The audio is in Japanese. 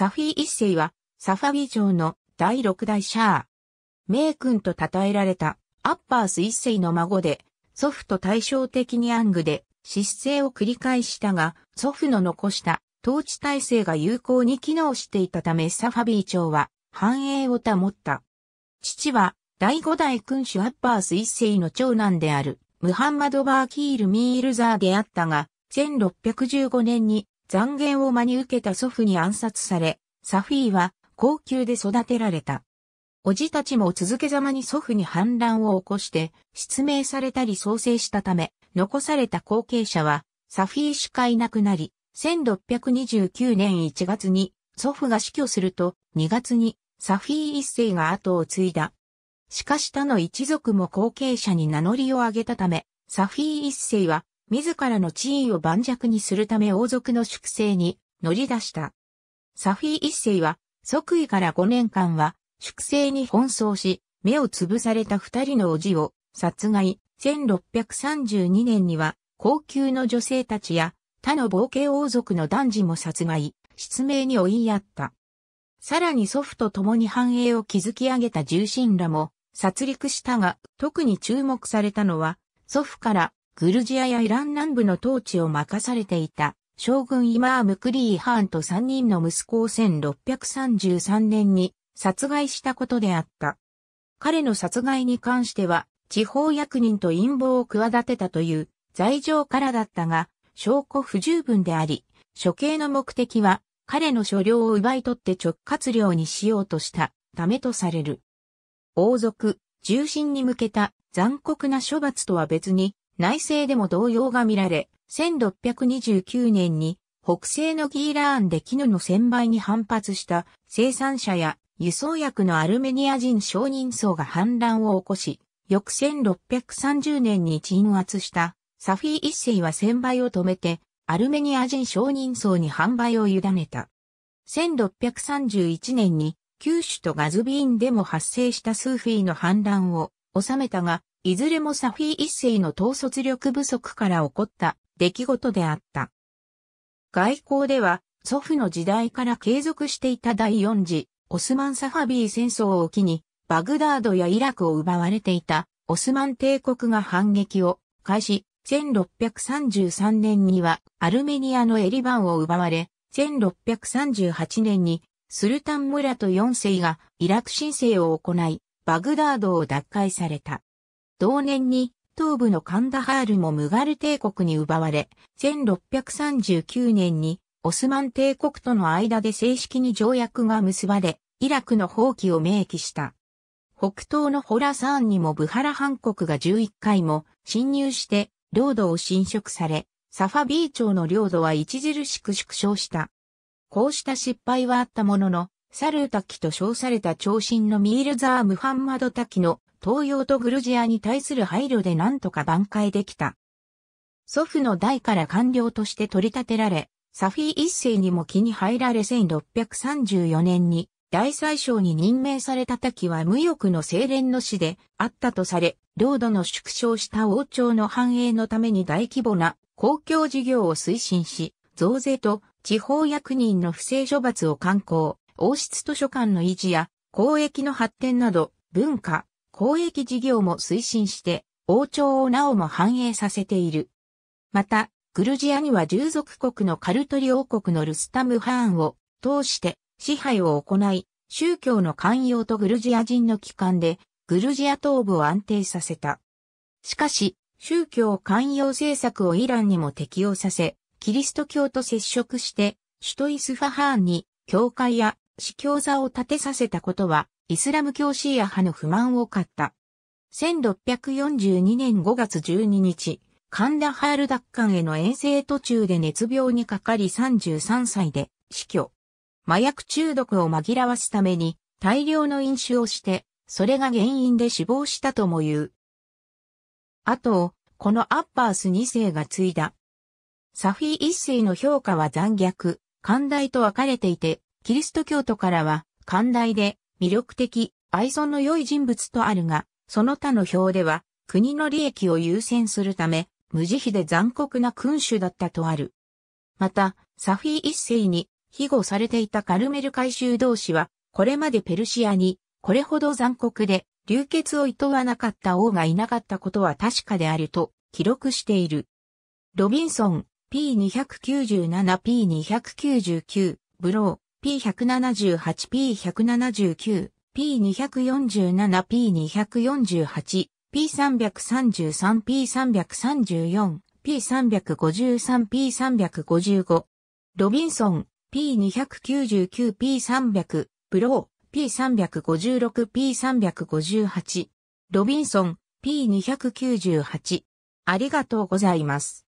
サフィー一世は、サファギ城の第六代シャー。名君と称えられた、アッパース一世の孫で、祖父と対照的にアングで、失勢を繰り返したが、祖父の残した統治体制が有効に機能していたためサファビー朝は繁栄を保った。父は第五代君主アッパース一世の長男であるムハンマド・バーキール・ミールザーであったが、1615年に残言を真に受けた祖父に暗殺され、サフィーは高級で育てられた。おじたちも続けざまに祖父に反乱を起こして失明されたり創生したため、残された後継者はサフィーしかいなくなり、1629年1月に祖父が死去すると2月にサフィー一世が後を継いだ。しかし他の一族も後継者に名乗りを上げたため、サフィー一世は自らの地位を盤石にするため王族の粛清に乗り出した。サフィ一世は、即位から5年間は、粛清に奔走し、目をつぶされた二人の叔父を殺害、1632年には、高級の女性たちや、他の冒険王族の男児も殺害、失明に追いやった。さらに祖父と共に繁栄を築き上げた重臣らも殺戮したが、特に注目されたのは、祖父からグルジアやイラン南部の統治を任されていた将軍イマームクリーハーンと3人の息子を1633年に殺害したことであった。彼の殺害に関しては地方役人と陰謀を企てたという罪状からだったが証拠不十分であり、処刑の目的は彼の所領を奪い取って直轄領にしようとしたためとされる。王族、重臣に向けた残酷な処罰とは別に、内政でも動揺が見られ、1629年に北西のギーラーンで絹の1000倍に反発した生産者や輸送薬のアルメニア人商人層が反乱を起こし、翌1630年に鎮圧したサフィー一世は1000倍を止めてアルメニア人商人層に販売を委ねた。1631年に九州とガズビーンでも発生したスーフィーの反乱を収めたが、いずれもサフィー一世の統率力不足から起こった出来事であった。外交では、祖父の時代から継続していた第四次、オスマン・サファビー戦争を機に、バグダードやイラクを奪われていた、オスマン帝国が反撃を開始、1633年にはアルメニアのエリバンを奪われ、1638年にスルタン村と4世がイラク申請を行い、バグダードを奪回された。同年に東部のカンダハールもムガル帝国に奪われ、1639年にオスマン帝国との間で正式に条約が結ばれ、イラクの放棄を明記した。北東のホラサーンにもブハラハン国が11回も侵入して領土を侵食され、サファビー朝の領土は著しく縮小した。こうした失敗はあったものの、サルー滝と称された長身のミールザー・ムハンマド滝の東洋とグルジアに対する配慮で何とか挽回できた。祖父の代から官僚として取り立てられ、サフィー一世にも気に入られ1634年に大宰相に任命された滝は無欲の清廉の死であったとされ、領土の縮小した王朝の繁栄のために大規模な公共事業を推進し、増税と地方役人の不正処罰を刊行、王室図書館の維持や公益の発展など文化、公益事業も推進して、王朝をなおも繁栄させている。また、グルジアには従属国のカルトリ王国のルスタム・ハーンを通して支配を行い、宗教の寛容とグルジア人の帰還で、グルジア東部を安定させた。しかし、宗教寛容政策をイランにも適用させ、キリスト教と接触して、首都イスファハーンに教会や司教座を建てさせたことは、イスラム教シーア派の不満を買った。1642年5月12日、カンダハール奪還への遠征途中で熱病にかかり33歳で死去。麻薬中毒を紛らわすために大量の飲酒をして、それが原因で死亡したとも言う。あと、このアッバース2世が継いだ。サフィー1世の評価は残虐、寛大と分かれていて、キリスト教徒からは、寛大で魅力的、愛存の良い人物とあるが、その他の表では、国の利益を優先するため、無慈悲で残酷な君主だったとある。また、サフィー一世に、庇護されていたカルメル改修同士は、これまでペルシアに、これほど残酷で、流血を厭わなかった王がいなかったことは確かであると、記録している。ロビンソン、P297、P299、ブロー、P178P179、P247P248、P333、P334、P353、P355、ロビンソン、P299、P300、プロー、P356、P358、ロビンソン、P298。ありがとうございます。